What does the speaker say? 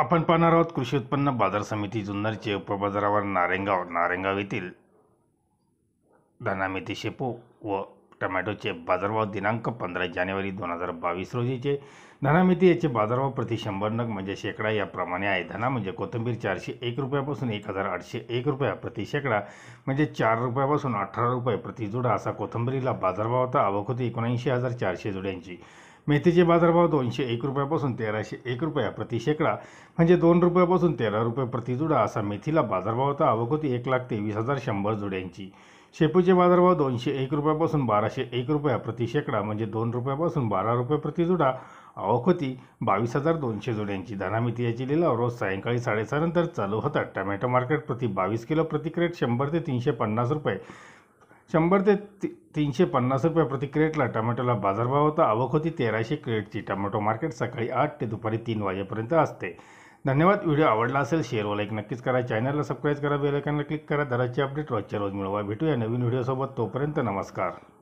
आपण पाहणार आहोत कृषी उत्पन्न बाजार समिती जुन्नरचे उपबाजारावर नारेंगाव नारेंगाव येथील धनामेथी शेपू व टमॅटोचे बाजारभाव दिनांक पंधरा जानेवारी दोन हजार बावीस रोजीचे धनामेथी याचे बाजारभाव प्रति शंभर नग म्हणजे शेकडा याप्रमाणे आहे धना म्हणजे कोथिंबीर चारशे एक रुपयापासून एक हजार आठशे एक रुपया प्रति शेकडा म्हणजे चार रुपयापासून अठरा रुपये प्रति जुडा असा कोथिंबीरीला बाजारभाव होता आवक होती एकोणऐंशी हजार चारशे जुड्यांची मेथीचे बाजारभाव दोनशे एक रुपयापासून तेराशे एक रुपया प्रति शेकडा म्हणजे दोन रुपयापासून तेरा रुपये प्रति जुडा असा मेथीला बाजारभाव होता आवक होती एक लाख तेवीस हजार शंभर जुड्यांची शेपूचे बाजारभाव दोनशे एक रुपयापासून बाराशे एक रुपया प्रति शेकडा म्हणजे दोन रुपयापासून बारा रुपये प्रति जुडा आवक होती बावीस हजार दोनशे जुड्यांची धनामिती याची लिलाव रोज सायंकाळी साडेसहानंतर नंतर चालू होतात टमॅटो मार्केट प्रति बावीस किलो प्रति क्रेट शंभर ते तीनशे पन्नास रुपये शंभर ते ती तीनशे पन्नास रुपये प्रति क्रेटला टमॅटोला बाजारभाव होता आवक होती तेराशे क्रेटची टमॅटो मार्केट सकाळी आठ ते दुपारी तीन वाजेपर्यंत असते धन्यवाद व्हिडिओ आवडला असेल शेअरवर लाईक नक्कीच करा चॅनलला सबस्क्राईब करा बेलायकॉनला क्लिक करा दराची अपडेट रोजच्या रोज मिळवा भेटूया नवीन व्हिडिओसोबत तोपर्यंत नमस्कार